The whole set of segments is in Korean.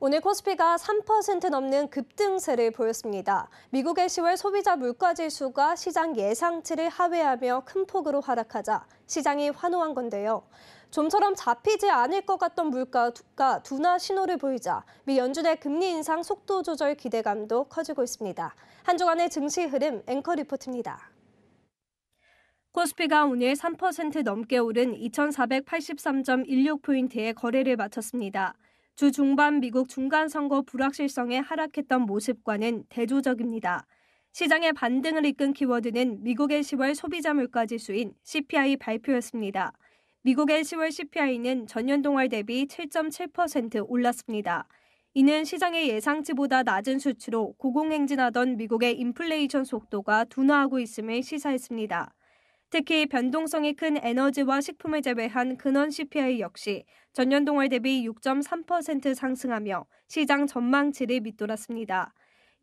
오늘 코스피가 3% 넘는 급등세를 보였습니다. 미국의 10월 소비자 물가지수가 시장 예상치를 하회하며 큰 폭으로 하락하자 시장이 환호한 건데요. 좀처럼 잡히지 않을 것 같던 물가가 둔화 신호를 보이자 미 연준의 금리 인상 속도 조절 기대감도 커지고 있습니다. 한 주간의 증시 흐름 앵커 리포트입니다. 코스피가 오늘 3% 넘게 오른 2 4 8 3 1 6포인트에 거래를 마쳤습니다. 주 중반 미국 중간 선거 불확실성에 하락했던 모습과는 대조적입니다. 시장의 반등을 이끈 키워드는 미국의 10월 소비자 물가 지수인 CPI 발표였습니다. 미국의 10월 CPI는 전년 동월 대비 7.7% 올랐습니다. 이는 시장의 예상치보다 낮은 수치로 고공행진하던 미국의 인플레이션 속도가 둔화하고 있음을 시사했습니다. 특히 변동성이 큰 에너지와 식품을 제외한 근원 CPI 역시 전년 동월 대비 6.3% 상승하며 시장 전망치를 밑돌았습니다.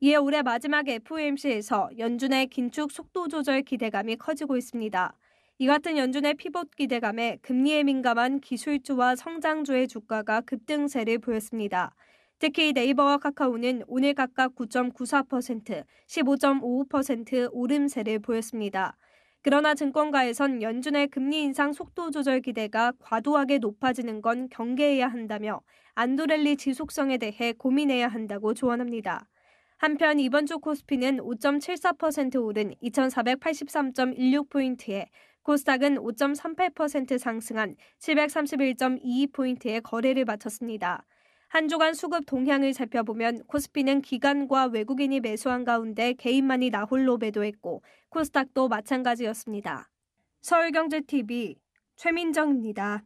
이에 올해 마지막 FOMC에서 연준의 긴축 속도 조절 기대감이 커지고 있습니다. 이 같은 연준의 피봇 기대감에 금리에 민감한 기술주와 성장주의 주가가 급등세를 보였습니다. 특히 네이버와 카카오는 오늘 각각 9.94%, 15.55% 오름세를 보였습니다. 그러나 증권가에선 연준의 금리 인상 속도 조절 기대가 과도하게 높아지는 건 경계해야 한다며 안도렐리 지속성에 대해 고민해야 한다고 조언합니다. 한편 이번 주 코스피는 5.74% 오른 2483.16포인트에 코스닥은 5.38% 상승한 7 3 1 2 2포인트에 거래를 마쳤습니다. 한 주간 수급 동향을 살펴보면 코스피는 기관과 외국인이 매수한 가운데 개인만이 나홀로 매도했고 코스닥도 마찬가지였습니다. 서울경제TV 최민정입니다.